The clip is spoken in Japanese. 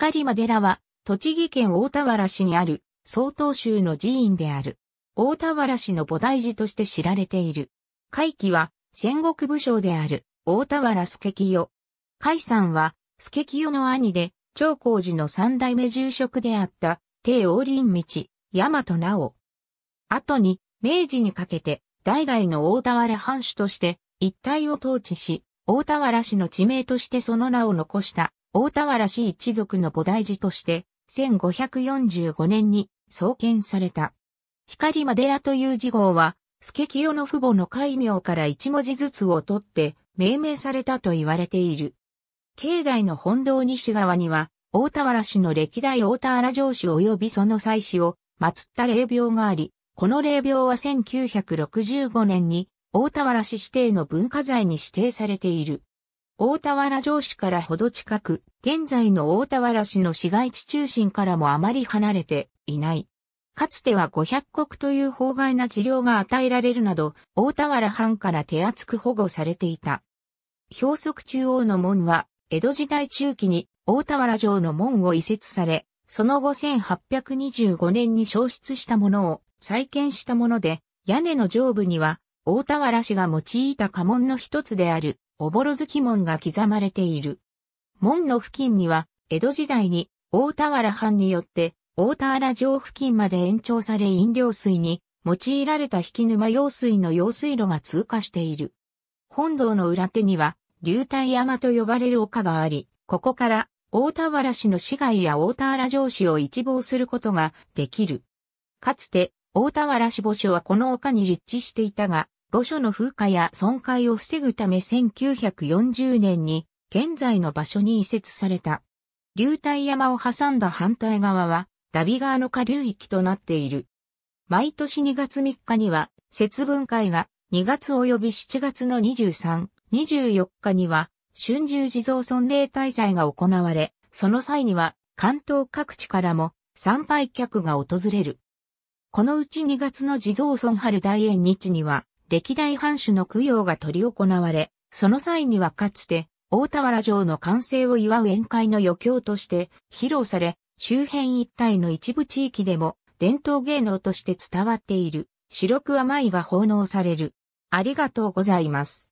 光間寺は、栃木県大田原市にある、曹洞宗の寺院である。大田原市の菩提寺として知られている。海期は、戦国武将である、大田原助清。海山は、助清の兄で、長光寺の三代目住職であった、帝王林道、大和直。後に、明治にかけて、代々の大田原藩主として、一帯を統治し、大田原市の地名としてその名を残した、大田原氏一族の菩提寺として、1545年に創建された。光間寺という字号は、助清の父母の戒名から一文字ずつを取って命名されたと言われている。境内の本堂西側には、大田原氏の歴代大田原城主及びその祭祀を祀った霊廟があり、この霊廟は1965年に大田原市指定の文化財に指定されている。大田原城市からほど近く、現在の大田原市の市街地中心からもあまり離れていない。かつては五百国という法外な治療が与えられるなど、大田原藩から手厚く保護されていた。標則中央の門は、江戸時代中期に大田原城の門を移設され、その後1825年に消失したものを再建したもので、屋根の上部には大田原市が用いた家紋の一つであるおぼろ月門が刻まれている。門の付近には、江戸時代に大田原藩によって大田原城付近まで延長され飲料水に用いられた引き沼用水の用水路が通過している。本堂の裏手には流体山と呼ばれる丘があり、ここから大田原市の市街や大田原城市を一望することができる。かつて大田原市墓所はこの丘に立地していたが、墓所の風化や損壊を防ぐため1940年に現在の場所に移設された。流体山を挟んだ反対側は、ダビ川の下流域となっている。毎年2月3日には、節分会が2月及び7月の23、24日には、春秋地蔵尊霊大祭が行われ、その際には、関東各地からも参拝客が訪れる。このうち2月の地蔵尊春大縁日には、歴代藩主の供養が執り行われ、その際にはかつて、大田原城の完成を祝う宴会の余興として披露され、周辺一帯の一部地域でも伝統芸能として伝わっている、白く甘いが奉納される。ありがとうございます。